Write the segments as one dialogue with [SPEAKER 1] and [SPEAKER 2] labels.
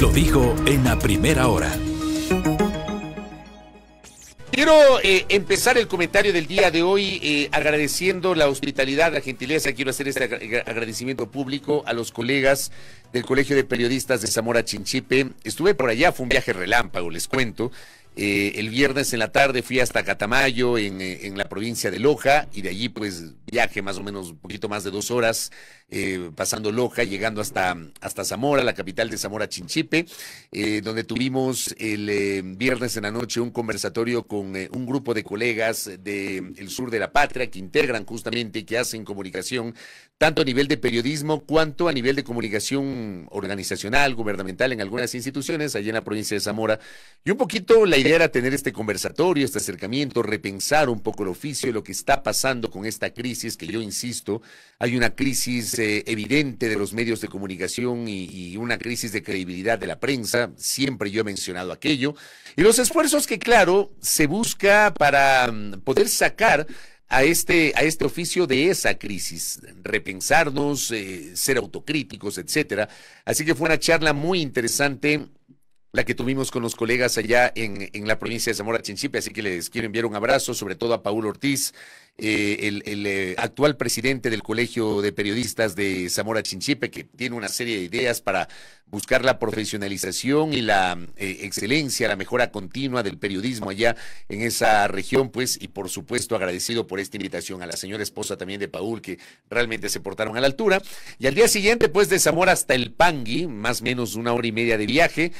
[SPEAKER 1] Lo dijo en la primera hora. Quiero eh, empezar el comentario del día de hoy eh, agradeciendo la hospitalidad, la gentileza. Quiero hacer este agradecimiento público a los colegas del Colegio de Periodistas de Zamora Chinchipe. Estuve por allá, fue un viaje relámpago, les cuento. Eh, el viernes en la tarde fui hasta Catamayo, en, eh, en, la provincia de Loja, y de allí pues viaje más o menos un poquito más de dos horas, eh, pasando Loja, llegando hasta, hasta Zamora, la capital de Zamora, Chinchipe, donde tuvimos el viernes en la noche un conversatorio con un grupo de colegas del el sur de la patria que integran justamente que hacen comunicación tanto a nivel de periodismo cuanto a nivel de comunicación organizacional, gubernamental en algunas instituciones, allí en la provincia de Zamora, y un poquito la llegar tener este conversatorio, este acercamiento, repensar un poco el oficio, y lo que está pasando con esta crisis, que yo insisto, hay una crisis eh, evidente de los medios de comunicación y, una crisis de credibilidad de la prensa, siempre yo he mencionado aquello, y los esfuerzos que, claro, se busca para mm, poder sacar a este, a este oficio de esa crisis, repensarnos, eh, ser autocríticos, etcétera. Así que fue una charla muy interesante la que tuvimos con los colegas allá en, en la provincia de Zamora Chinchipe, así que les quiero enviar un abrazo, sobre todo a Paul Ortiz eh, el, eh, actual presidente del Colegio de Periodistas de Zamora Chinchipe, que tiene una serie de ideas para buscar la profesionalización y la eh, excelencia, la mejora continua del periodismo allá en esa región, pues, y por supuesto agradecido por esta invitación a la señora esposa también de Paul, que realmente se portaron a la altura. Y al día siguiente, pues, de Zamora hasta el Pangui, más o menos una hora y media de viaje,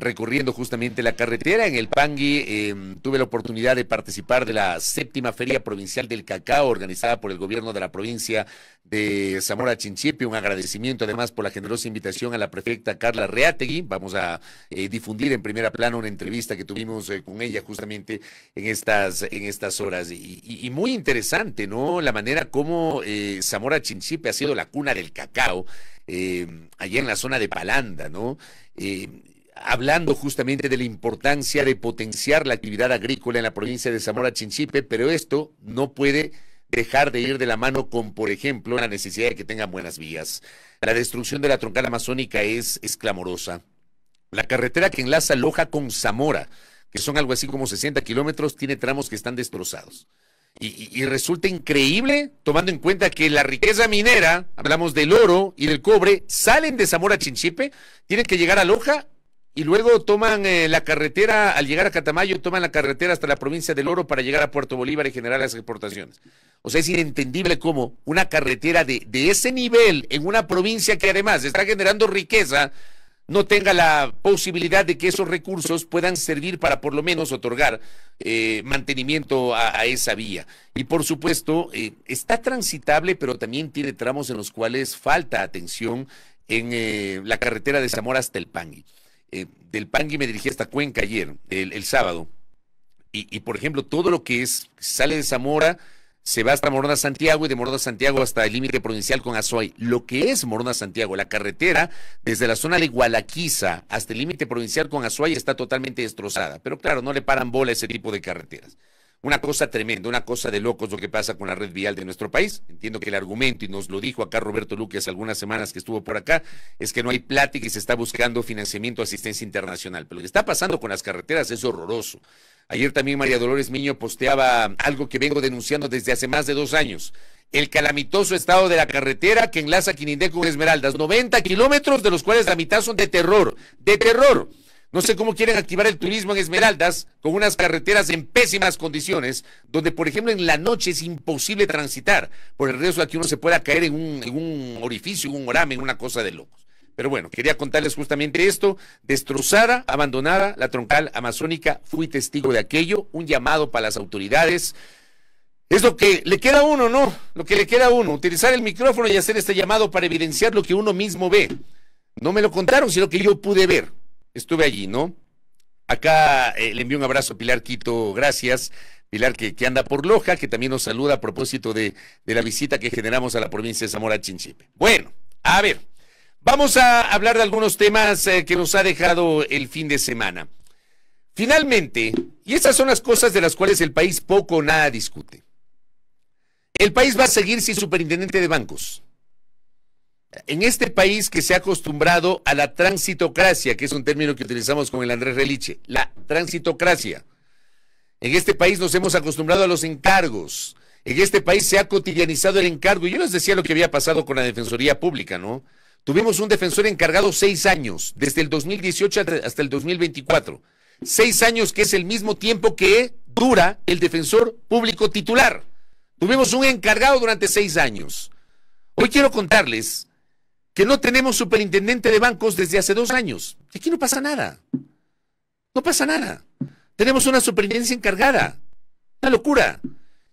[SPEAKER 1] recorriendo justamente la carretera. En el Pangui tuve la oportunidad de participar de la séptima feria provincial del Cacao, organizada por el gobierno de la provincia de Zamora Chinchipe. Un agradecimiento además por la generosa invitación a la prefecta Carla Reategui. Vamos a eh, difundir en primera plana una entrevista que tuvimos eh, con ella justamente en estas, en estas horas. Y, muy interesante, ¿no? La manera como eh, Zamora Chinchipe ha sido la cuna del cacao. allá en la zona de Palanda, ¿no? hablando justamente de la importancia de potenciar la actividad agrícola en la provincia de Zamora Chinchipe, pero esto no puede dejar de ir de la mano con, por ejemplo, la necesidad de que tengan buenas vías. La destrucción de la troncal amazónica es, clamorosa. La carretera que enlaza Loja con Zamora, que son algo así como 60 kilómetros, tiene tramos que están destrozados. y, resulta increíble tomando en cuenta que la riqueza minera, hablamos del oro y del cobre, salen de Zamora Chinchipe, tienen que llegar a Loja y luego toman eh, la carretera, al llegar a Catamayo, toman la carretera hasta la provincia del Oro para llegar a Puerto Bolívar y generar las exportaciones. O sea, es inentendible cómo una carretera de, ese nivel en una provincia que además está generando riqueza no tenga la posibilidad de que esos recursos puedan servir para por lo menos otorgar eh, mantenimiento a, esa vía. Y por supuesto, eh, está transitable, pero también tiene tramos en los cuales falta atención en la carretera de Zamora hasta el Pangui. Eh, del Pangui me dirigí hasta Cuenca ayer, el, sábado. Y, por ejemplo, todo lo que es sale de Zamora, se va hasta Morona Santiago y de Morona Santiago hasta el límite provincial con Azuay. Lo que es Morona Santiago, la carretera desde la zona de Gualaquiza hasta el límite provincial con Azuay está totalmente destrozada. Pero claro, no le paran bola a ese tipo de carreteras. Una cosa tremenda, una cosa de locos lo que pasa con la red vial de nuestro país. Entiendo que el argumento, y nos lo dijo acá Roberto Luque hace algunas semanas que estuvo por acá, es que no hay plática y se está buscando financiamiento, asistencia internacional. Pero lo que está pasando con las carreteras es horroroso. Ayer también María Dolores Miño posteaba algo que vengo denunciando desde hace más de dos años. El calamitoso estado de la carretera que enlaza Quinindé con Esmeraldas. 90 kilómetros, de los cuales la mitad son de terror. De terror. No sé cómo quieren activar el turismo en Esmeraldas con unas carreteras en pésimas condiciones, donde por ejemplo en la noche es imposible transitar por el riesgo de que uno se pueda caer en un, orificio, en un orame, una cosa de locos. Pero bueno, quería contarles justamente esto. Destrozada, abandonada, la troncal amazónica, fui testigo de aquello, un llamado para las autoridades. Es lo que le queda a uno, ¿no? Lo que le queda a uno, utilizar el micrófono y hacer este llamado para evidenciar lo que uno mismo ve. No me lo contaron, sino que yo pude ver estuve allí, ¿no? Acá eh, le envío un abrazo a Pilar Quito, gracias. Pilar que, que, anda por Loja, que también nos saluda a propósito de, de la visita que generamos a la provincia de Zamora Chinchipe. Bueno, a ver, vamos a hablar de algunos temas eh, que nos ha dejado el fin de semana. Finalmente, y esas son las cosas de las cuales el país poco o nada discute. El país va a seguir sin superintendente de bancos en este país que se ha acostumbrado a la transitocracia, que es un término que utilizamos con el Andrés Reliche, la transitocracia. En este país nos hemos acostumbrado a los encargos. En este país se ha cotidianizado el encargo. Y yo les decía lo que había pasado con la Defensoría Pública, ¿no? Tuvimos un defensor encargado seis años, desde el 2018 hasta el 2024. Seis años que es el mismo tiempo que dura el defensor público titular. Tuvimos un encargado durante seis años. Hoy quiero contarles que no tenemos superintendente de bancos desde hace dos años. Aquí no pasa nada. No pasa nada. Tenemos una superintendencia encargada. Una locura.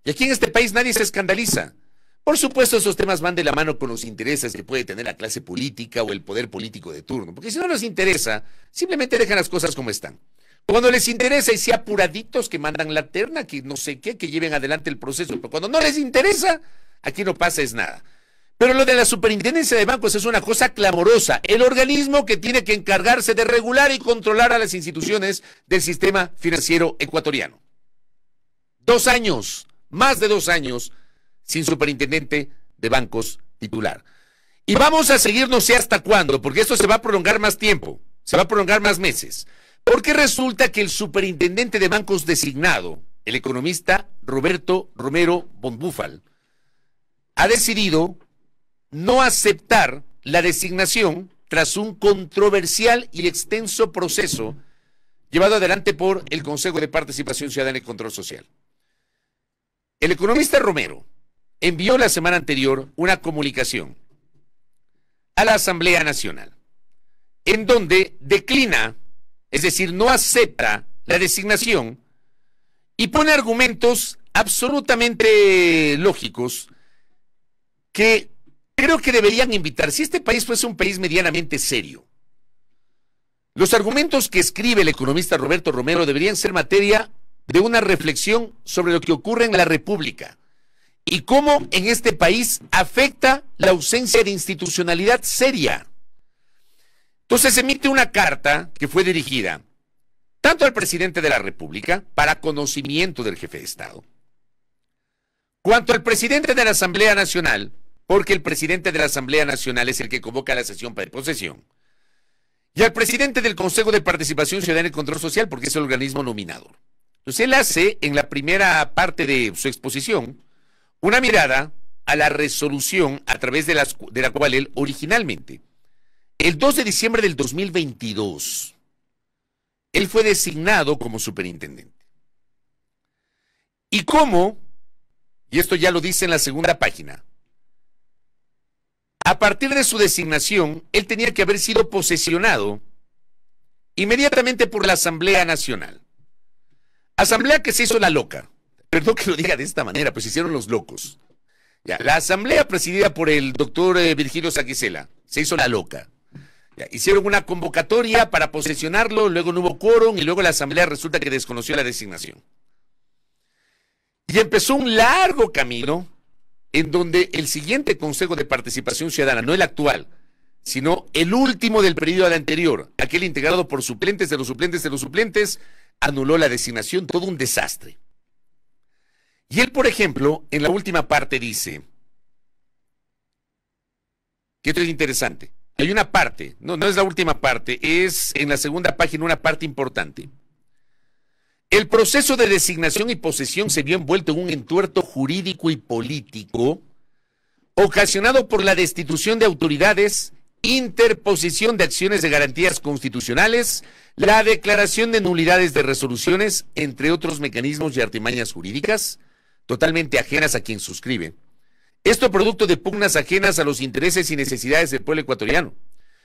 [SPEAKER 1] Y aquí en este país nadie se escandaliza. Por supuesto, esos temas van de la mano con los intereses que puede tener la clase política o el poder político de turno. Porque si no les interesa, simplemente dejan las cosas como están. Cuando les interesa y si apuraditos que mandan la terna, que no sé qué, que lleven adelante el proceso. Pero cuando no les interesa, aquí no pasa es nada. Pero lo de la superintendencia de bancos es una cosa clamorosa. El organismo que tiene que encargarse de regular y controlar a las instituciones del sistema financiero ecuatoriano. Dos años, más de dos años, sin superintendente de bancos titular. Y vamos a seguir, no sé hasta cuándo, porque esto se va a prolongar más tiempo, se va a prolongar más meses. Porque resulta que el superintendente de bancos designado, el economista Roberto Romero Bonbúfal, ha decidido no aceptar la designación tras un controversial y extenso proceso llevado adelante por el Consejo de Participación Ciudadana y Control Social. El economista Romero envió la semana anterior una comunicación a la Asamblea Nacional, en donde declina, es decir, no acepta la designación y pone argumentos absolutamente lógicos que creo que deberían invitar, si este país fuese un país medianamente serio, los argumentos que escribe el economista Roberto Romero deberían ser materia de una reflexión sobre lo que ocurre en la República y cómo en este país afecta la ausencia de institucionalidad seria. Entonces emite una carta que fue dirigida tanto al presidente de la República para conocimiento del jefe de Estado, cuanto al presidente de la Asamblea Nacional porque el presidente de la Asamblea Nacional es el que convoca la sesión para posesión. Y al presidente del Consejo de Participación Ciudadana y Control Social, porque es el organismo nominador. Entonces él hace en la primera parte de su exposición una mirada a la resolución a través de, de la cual él originalmente, el 2 de diciembre del 2022, él fue designado como superintendente. ¿Y cómo? Y esto ya lo dice en la segunda página a partir de su designación, él tenía que haber sido posesionado inmediatamente por la Asamblea Nacional. Asamblea que se hizo la loca. Perdón que lo diga de esta manera, pues se hicieron los locos. Ya, la asamblea presidida por el doctor eh, Virgilio Saquicela se hizo la loca. hicieron una convocatoria para posesionarlo, luego no hubo quórum y luego la asamblea resulta que desconoció la designación. Y empezó un largo camino en donde el siguiente Consejo de Participación Ciudadana, no el actual, sino el último del periodo anterior, aquel integrado por suplentes de los suplentes de los suplentes, anuló la designación, todo un desastre. Y él, por ejemplo, en la última parte dice, que esto es interesante, hay una parte, no, no es la última parte, es en la segunda página una parte importante el proceso de designación y posesión se vio envuelto en un entuerto jurídico y político ocasionado por la destitución de autoridades, interposición de acciones de garantías constitucionales, la declaración de nulidades de resoluciones, entre otros mecanismos y artimañas jurídicas totalmente ajenas a quien suscribe. Esto producto de pugnas ajenas a los intereses y necesidades del pueblo ecuatoriano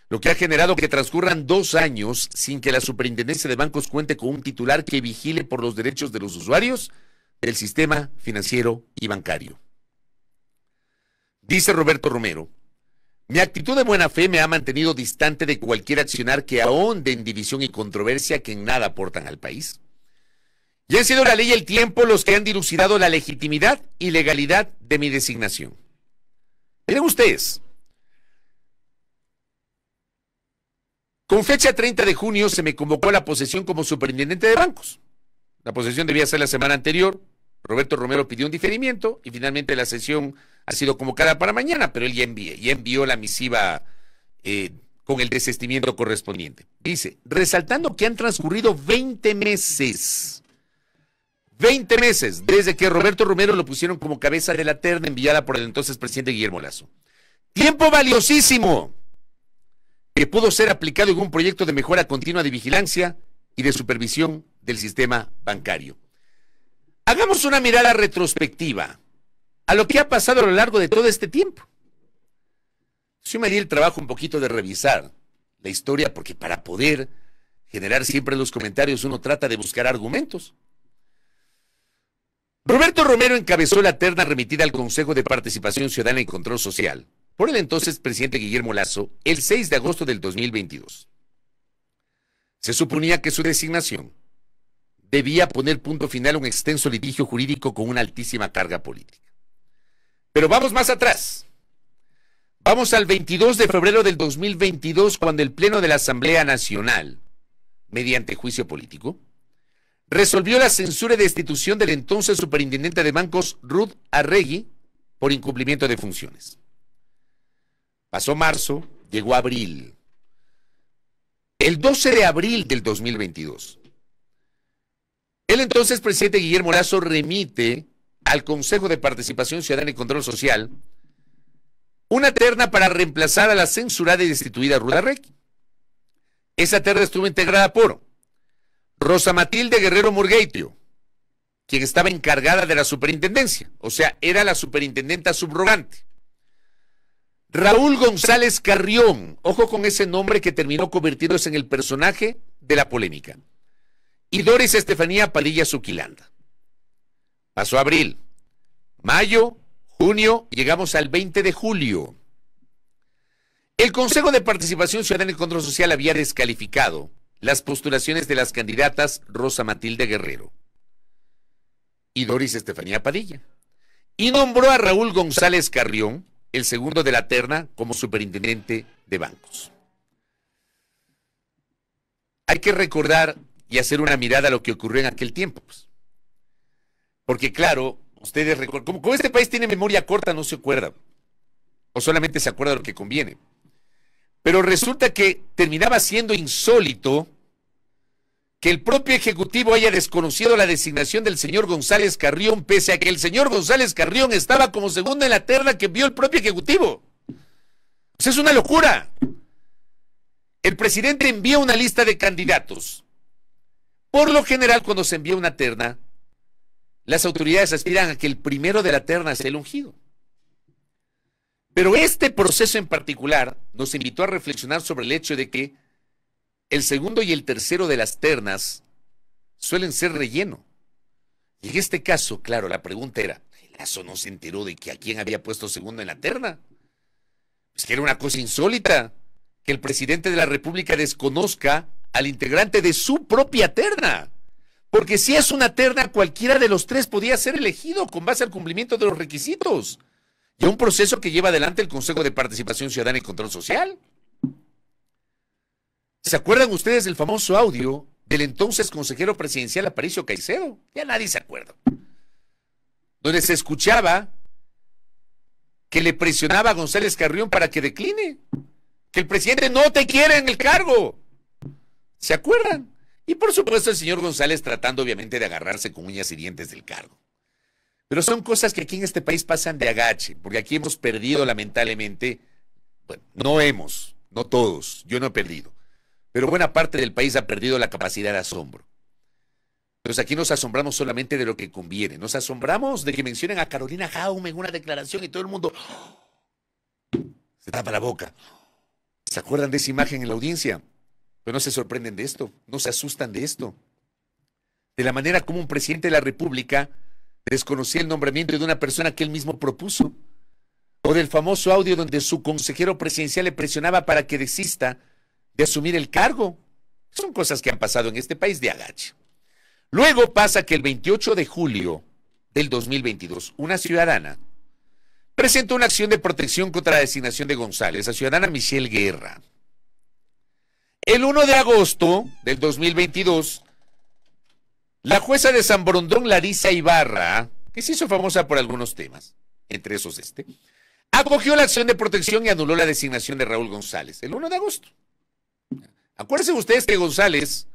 [SPEAKER 1] lo que ha generado que transcurran dos años sin que la Superintendencia de Bancos cuente con un titular que vigile por los derechos de los usuarios del sistema financiero y bancario. Dice Roberto Romero, mi actitud de buena fe me ha mantenido distante de cualquier accionar que ahonde en división y controversia que en nada aportan al país. Y han sido la ley y el tiempo los que han dilucidado la legitimidad y legalidad de mi designación. Miren ustedes, Con fecha 30 de junio se me convocó a la posesión como superintendente de bancos. La posesión debía ser la semana anterior. Roberto Romero pidió un diferimiento y finalmente la sesión ha sido convocada para mañana, pero él ya, ya envió la misiva eh, con el desestimiento correspondiente. Dice, resaltando que han transcurrido 20 meses, 20 meses desde que Roberto Romero lo pusieron como cabeza de la terna enviada por el entonces presidente Guillermo Lazo. Tiempo valiosísimo que pudo ser aplicado en un proyecto de mejora continua de vigilancia y de supervisión del sistema bancario. Hagamos una mirada retrospectiva a lo que ha pasado a lo largo de todo este tiempo. Yo me di el trabajo un poquito de revisar la historia porque para poder generar siempre los comentarios uno trata de buscar argumentos. Roberto Romero encabezó la terna remitida al Consejo de Participación Ciudadana y Control Social por el entonces presidente Guillermo Lazo el 6 de agosto del 2022. Se suponía que su designación debía poner punto final a un extenso litigio jurídico con una altísima carga política. Pero vamos más atrás. Vamos al 22 de febrero del 2022, cuando el Pleno de la Asamblea Nacional, mediante juicio político, resolvió la censura de destitución del entonces superintendente de bancos Ruth Arregui por incumplimiento de funciones. Pasó marzo, llegó abril. El 12 de abril del 2022, el entonces presidente Guillermo Lazo remite al Consejo de Participación Ciudadana y Control Social una terna para reemplazar a la censurada y destituida Ruda Rec. Esa terna estuvo integrada por Rosa Matilde Guerrero Murgueitio, quien estaba encargada de la superintendencia, o sea, era la superintendenta subrogante. Raúl González Carrión, ojo con ese nombre que terminó convirtiéndose en el personaje de la polémica. Y Doris Estefanía Padilla Suquilanda. Pasó abril, mayo, junio, llegamos al 20 de julio. El Consejo de Participación Ciudadana y Control Social había descalificado las postulaciones de las candidatas Rosa Matilde Guerrero y Doris Estefanía Padilla y nombró a Raúl González Carrión el segundo de la terna como superintendente de bancos. Hay que recordar y hacer una mirada a lo que ocurrió en aquel tiempo. Pues. Porque claro, ustedes recuerdan, como, como, este país tiene memoria corta, no se acuerda. O solamente se acuerda de lo que conviene. Pero resulta que terminaba siendo insólito que el propio Ejecutivo haya desconocido la designación del señor González Carrión, pese a que el señor González Carrión estaba como segundo en la terna que envió el propio Ejecutivo. Pues es una locura. El presidente envía una lista de candidatos. Por lo general, cuando se envía una terna, las autoridades aspiran a que el primero de la terna sea el ungido. Pero este proceso en particular nos invitó a reflexionar sobre el hecho de que el segundo y el tercero de las ternas suelen ser relleno. Y en este caso, claro, la pregunta era, caso no se enteró de que a quién había puesto segundo en la terna? Es pues que era una cosa insólita que el presidente de la República desconozca al integrante de su propia terna. Porque si es una terna, cualquiera de los tres podía ser elegido con base al cumplimiento de los requisitos. Y a un proceso que lleva adelante el Consejo de Participación Ciudadana y Control Social. ¿Se acuerdan ustedes del famoso audio del entonces consejero presidencial Aparicio Caicedo? Ya nadie se acuerda. Donde se escuchaba que le presionaba a González Carrión para que decline, que el presidente no te quiere en el cargo. ¿Se acuerdan? Y por supuesto el señor González tratando obviamente de agarrarse con uñas y dientes del cargo. Pero son cosas que aquí en este país pasan de agache, porque aquí hemos perdido lamentablemente, bueno, no hemos, no todos, yo no he perdido, pero buena parte del país ha perdido la capacidad de asombro. Entonces aquí nos asombramos solamente de lo que conviene. Nos asombramos de que mencionen a Carolina Jaume en una declaración y todo el mundo ¡oh! se tapa la boca. ¿Se acuerdan de esa imagen en la audiencia? Pero pues no se sorprenden de esto, no se asustan de esto. De la manera como un presidente de la República desconocía el nombramiento de una persona que él mismo propuso. O del famoso audio donde su consejero presidencial le presionaba para que desista de asumir el cargo. Son cosas que han pasado en este país de agache. Luego pasa que el 28 de julio del 2022, una ciudadana presentó una acción de protección contra la designación de González, la ciudadana Michelle Guerra. El 1 de agosto del 2022, la jueza de San Brondón, Larisa Ibarra, que se hizo famosa por algunos temas, entre esos este, acogió la acción de protección y anuló la designación de Raúl González el 1 de agosto. Acuérdense ustedes que González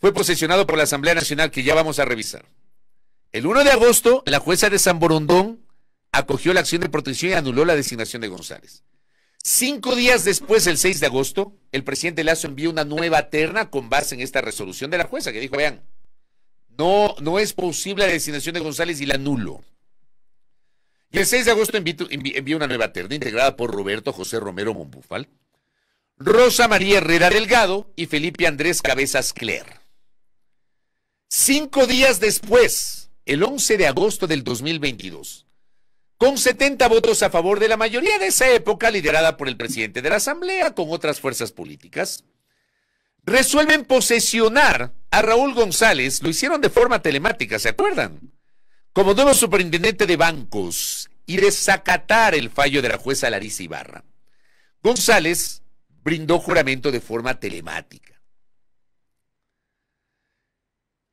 [SPEAKER 1] fue posesionado por la Asamblea Nacional, que ya vamos a revisar. El 1 de agosto, la jueza de San Borondón acogió la acción de protección y anuló la designación de González. Cinco días después, el 6 de agosto, el presidente Lazo envió una nueva terna con base en esta resolución de la jueza, que dijo, vean, no, no es posible la designación de González y la anulo. Y el 6 de agosto envió, una nueva terna integrada por Roberto José Romero Monbufal, Rosa María Herrera Delgado y Felipe Andrés Cabezas Cler. Cinco días después, el 11 de agosto del 2022, con 70 votos a favor de la mayoría de esa época liderada por el presidente de la Asamblea con otras fuerzas políticas, resuelven posesionar a Raúl González, lo hicieron de forma telemática, ¿se acuerdan? Como nuevo superintendente de bancos y desacatar el fallo de la jueza Larisa Ibarra. González brindó juramento de forma telemática.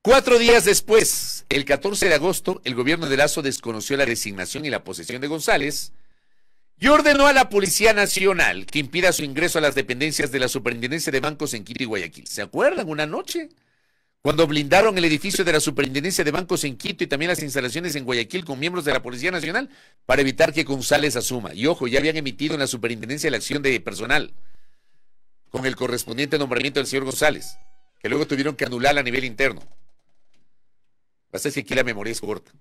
[SPEAKER 1] Cuatro días después, el 14 de agosto, el gobierno de Lazo desconoció la designación y la posesión de González y ordenó a la Policía Nacional que impida su ingreso a las dependencias de la Superintendencia de Bancos en Quito y Guayaquil. ¿Se acuerdan? Una noche, cuando blindaron el edificio de la Superintendencia de Bancos en Quito y también las instalaciones en Guayaquil con miembros de la Policía Nacional para evitar que González asuma. Y ojo, ya habían emitido en la Superintendencia la acción de personal con el correspondiente nombramiento del señor González, que luego tuvieron que anular a nivel interno. Pasa que aquí la memoria es corta.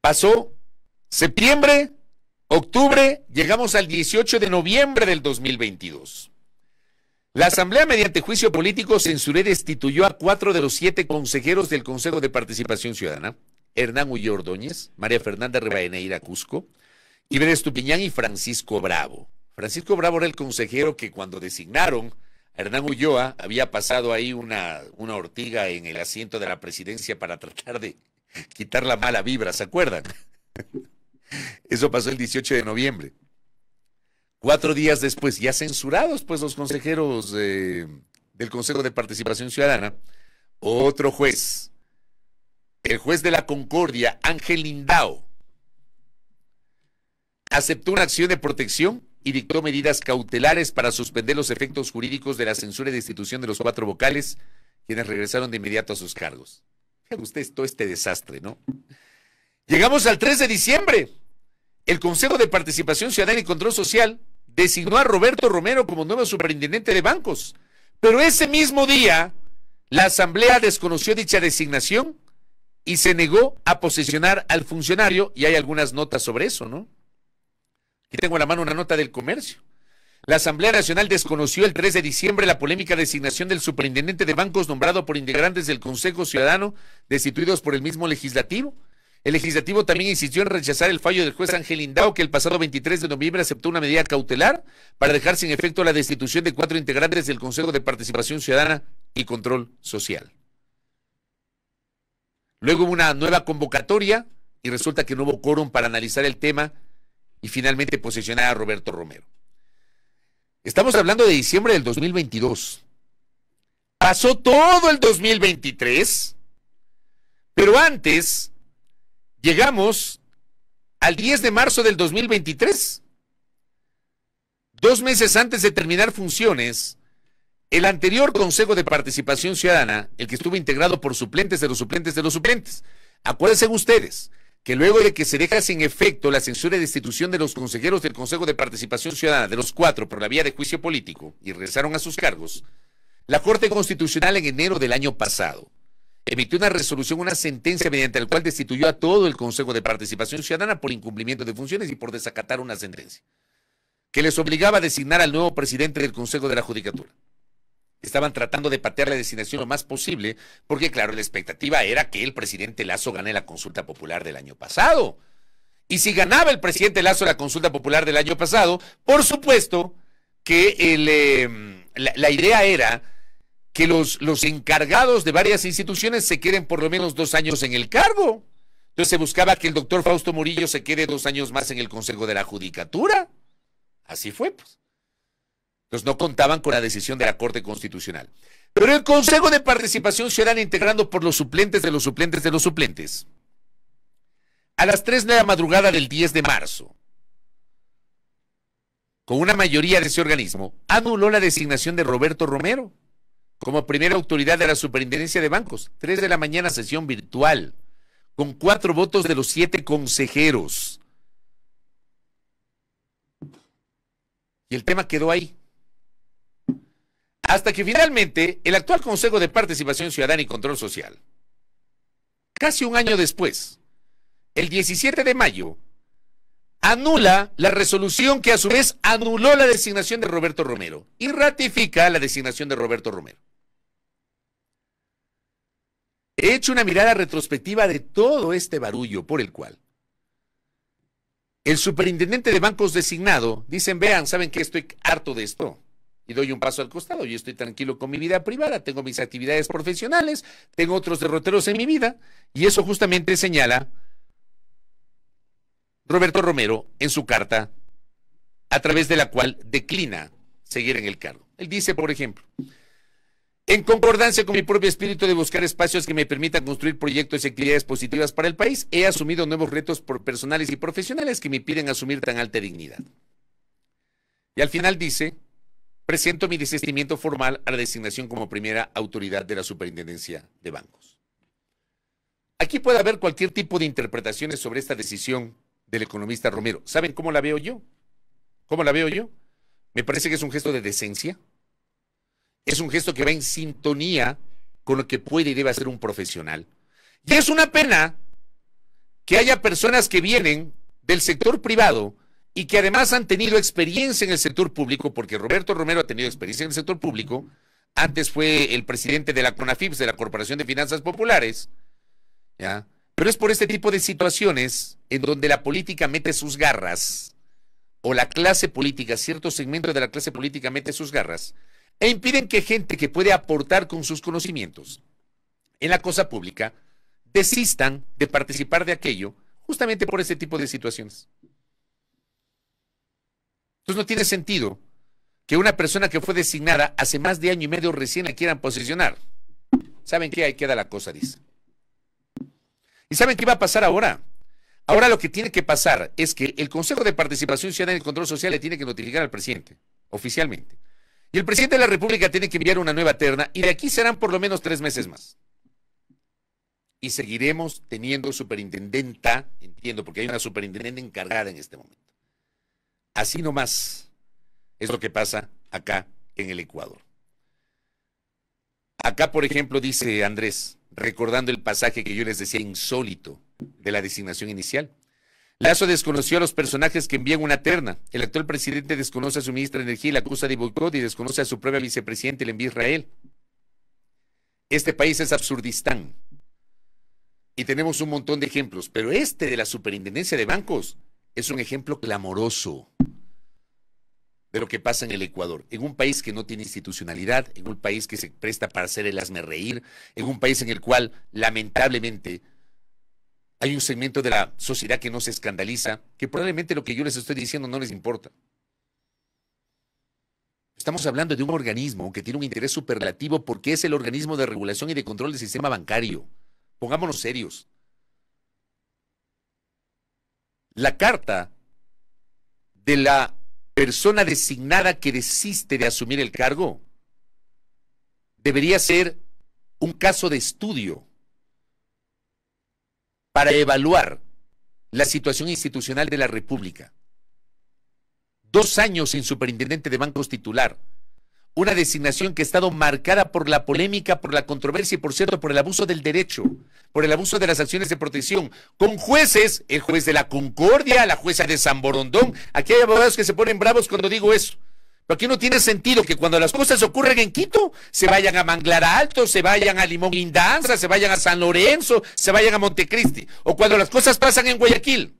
[SPEAKER 1] Pasó septiembre, octubre, llegamos al 18 de noviembre del 2022. La Asamblea, mediante juicio político, censuré destituyó a cuatro de los siete consejeros del Consejo de Participación Ciudadana, Hernán Ullo Ordóñez, María Fernanda Rebaeneira Cusco, Iberes Estupiñán y Francisco Bravo. Francisco Bravo era el consejero que cuando designaron a Hernán Ulloa había pasado ahí una, ortiga en el asiento de la presidencia para tratar de quitar la mala vibra, ¿se acuerdan? Eso pasó el 18 de noviembre. Cuatro días después, ya censurados pues los consejeros eh, del Consejo de Participación Ciudadana, otro juez, el juez de la Concordia, Ángel Lindao, aceptó una acción de protección y dictó medidas cautelares para suspender los efectos jurídicos de la censura y destitución de los cuatro vocales, quienes regresaron de inmediato a sus cargos. Fíjate usted todo este desastre, ¿no? Llegamos al 3 de diciembre. El Consejo de Participación Ciudadana y Control Social designó a Roberto Romero como nuevo superintendente de bancos. Pero ese mismo día, la Asamblea desconoció dicha designación y se negó a posicionar al funcionario, y hay algunas notas sobre eso, ¿no? Aquí tengo en la mano una nota del comercio. La Asamblea Nacional desconoció el 3 de diciembre la polémica designación del superintendente de bancos nombrado por integrantes del Consejo Ciudadano, destituidos por el mismo legislativo. El legislativo también insistió en rechazar el fallo del juez Ángel Indao, que el pasado 23 de noviembre aceptó una medida cautelar para dejar sin efecto la destitución de cuatro integrantes del Consejo de Participación Ciudadana y Control Social. Luego hubo una nueva convocatoria y resulta que no hubo quórum para analizar el tema y finalmente posicionar a Roberto Romero. Estamos hablando de diciembre del 2022. Pasó todo el 2023, pero antes llegamos al 10 de marzo del 2023. Dos meses antes de terminar funciones, el anterior Consejo de Participación Ciudadana, el que estuvo integrado por suplentes de los suplentes de los suplentes, acuérdense ustedes, que luego de que se deja sin efecto la censura y destitución de los consejeros del Consejo de Participación Ciudadana, de los cuatro por la vía de juicio político, y regresaron a sus cargos, la Corte Constitucional en enero del año pasado emitió una resolución, una sentencia mediante la cual destituyó a todo el Consejo de Participación Ciudadana por incumplimiento de funciones y por desacatar una sentencia, que les obligaba a designar al nuevo presidente del Consejo de la Judicatura. Estaban tratando de patear la designación lo más posible, porque claro, la expectativa era que el presidente Lazo gane la consulta popular del año pasado. Y si ganaba el presidente Lazo la consulta popular del año pasado, por supuesto que em, la, idea era que los, los encargados de varias instituciones se queden por lo menos dos años en el cargo. Entonces se buscaba que el doctor Fausto Murillo se quede dos años más en el Consejo de la Judicatura. Así fue, pues. Entonces no contaban con la decisión de la Corte Constitucional. Pero el Consejo de Participación se eran integrando por los suplentes de los suplentes de los suplentes. A las 3 de la madrugada del 10 de marzo, con una mayoría de ese organismo, anuló la designación de Roberto Romero como primera autoridad de la Superintendencia de Bancos. 3 de la mañana, sesión virtual, con cuatro votos de los siete consejeros. Y el tema quedó ahí hasta que finalmente el actual Consejo de Participación Ciudadana y Control Social, casi un año después, el 17 de mayo, anula la resolución que a su vez anuló la designación de Roberto Romero y ratifica la designación de Roberto Romero. He hecho una mirada retrospectiva de todo este barullo por el cual el superintendente de bancos designado dicen, vean, saben que estoy harto de esto y doy un paso al costado. y estoy tranquilo con mi vida privada, tengo mis actividades profesionales, tengo otros derroteros en mi vida, y eso justamente señala Roberto Romero en su carta, a través de la cual declina seguir en el cargo. Él dice, por ejemplo, en concordancia con mi propio espíritu de buscar espacios que me permitan construir proyectos y actividades positivas para el país, he asumido nuevos retos por personales y profesionales que me piden asumir tan alta dignidad. Y al final dice, presento mi desistimiento formal a la designación como primera autoridad de la Superintendencia de Bancos. Aquí puede haber cualquier tipo de interpretaciones sobre esta decisión del economista Romero. ¿Saben cómo la veo yo? ¿Cómo la veo yo? Me parece que es un gesto de decencia. Es un gesto que va en sintonía con lo que puede y debe hacer un profesional. Y es una pena que haya personas que vienen del sector privado y que además han tenido experiencia en el sector público, porque Roberto Romero ha tenido experiencia en el sector público, antes fue el presidente de la CONAFIPS, de la Corporación de Finanzas Populares, ¿ya? Pero es por este tipo de situaciones en donde la política mete sus garras, o la clase política, cierto segmento de la clase política mete sus garras, e impiden que gente que puede aportar con sus conocimientos en la cosa pública desistan de participar de aquello justamente por este tipo de situaciones. Entonces no tiene sentido que una persona que fue designada hace más de año y medio recién la quieran posicionar. ¿Saben qué? Ahí queda la cosa, dice. ¿Y saben qué va a pasar ahora? Ahora lo que tiene que pasar es que el Consejo de Participación Ciudadana y Control Social le tiene que notificar al presidente, oficialmente. Y el presidente de la República tiene que enviar una nueva terna y de aquí serán por lo menos tres meses más. Y seguiremos teniendo superintendenta, entiendo, porque hay una superintendente encargada en este momento. Así nomás es lo que pasa acá en el Ecuador. Acá, por ejemplo, dice Andrés, recordando el pasaje que yo les decía insólito de la designación inicial. Lazo desconoció a los personajes que envían una terna. El actual presidente desconoce a su ministra de Energía y la acusa de boicot y desconoce a su propio vicepresidente el le envía a Israel. Este país es absurdistán. Y tenemos un montón de ejemplos, pero este de la superintendencia de bancos es un ejemplo clamoroso de lo que pasa en el Ecuador, en un país que no tiene institucionalidad, en un país que se presta para hacer el asme reír, en un país en el cual lamentablemente hay un segmento de la sociedad que no se escandaliza, que probablemente lo que yo les estoy diciendo no les importa. Estamos hablando de un organismo que tiene un interés superlativo porque es el organismo de regulación y de control del sistema bancario. Pongámonos serios. la carta de la persona designada que desiste de asumir el cargo debería ser un caso de estudio para evaluar la situación institucional de la República. Dos años sin superintendente de bancos titular una designación que ha estado marcada por la polémica, por la controversia y, por cierto, por el abuso del derecho, por el abuso de las acciones de protección, con jueces, el juez de la Concordia, la jueza de San Borondón. Aquí hay abogados que se ponen bravos cuando digo eso. Pero aquí no tiene sentido que cuando las cosas ocurren en Quito, se vayan a Manglar Alto, se vayan a Limón Lindanza, se vayan a San Lorenzo, se vayan a Montecristi. O cuando las cosas pasan en Guayaquil,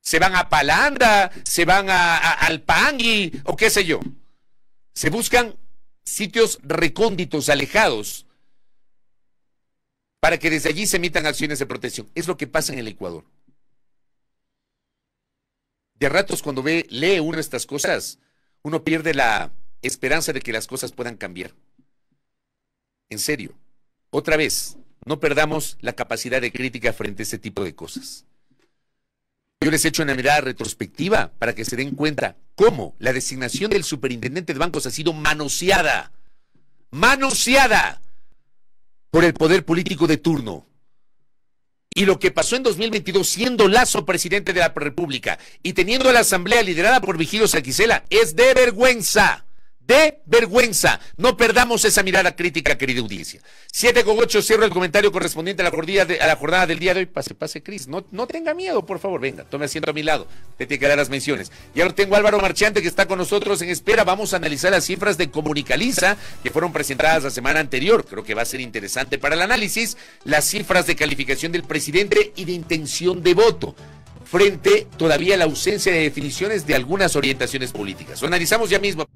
[SPEAKER 1] se van a Palanda, se van a, a Alpangui, o qué sé yo. Se buscan sitios recónditos, alejados, para que desde allí se emitan acciones de protección. Es lo que pasa en el Ecuador. De ratos cuando ve, lee uno estas cosas, uno pierde la esperanza de que las cosas puedan cambiar. En serio, otra vez, no perdamos la capacidad de crítica frente a este tipo de cosas. Yo les he hecho una mirada retrospectiva para que se den cuenta cómo la designación del superintendente de bancos ha sido manoseada, manoseada por el poder político de turno. Y lo que pasó en 2022, siendo Lazo presidente de la República y teniendo la Asamblea liderada por Vigilio Saquicela, es de vergüenza de vergüenza. No perdamos esa mirada crítica, querida audiencia. Siete con 8, cierro el comentario correspondiente a la, jornada del día de hoy. Pase, pase, Cris. No, no tenga miedo, por favor. Venga, tome asiento a mi lado. Te tiene que dar las menciones. Y ahora tengo a Álvaro Marchante que está con nosotros en espera. Vamos a analizar las cifras de Comunicaliza que fueron presentadas la semana anterior. Creo que va a ser interesante para el análisis. Las cifras de calificación del presidente y de intención de voto frente todavía a la ausencia de definiciones de algunas orientaciones políticas. Lo analizamos ya mismo.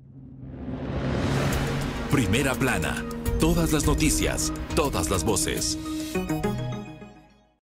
[SPEAKER 1] Primera plana. Todas las noticias, todas las voces.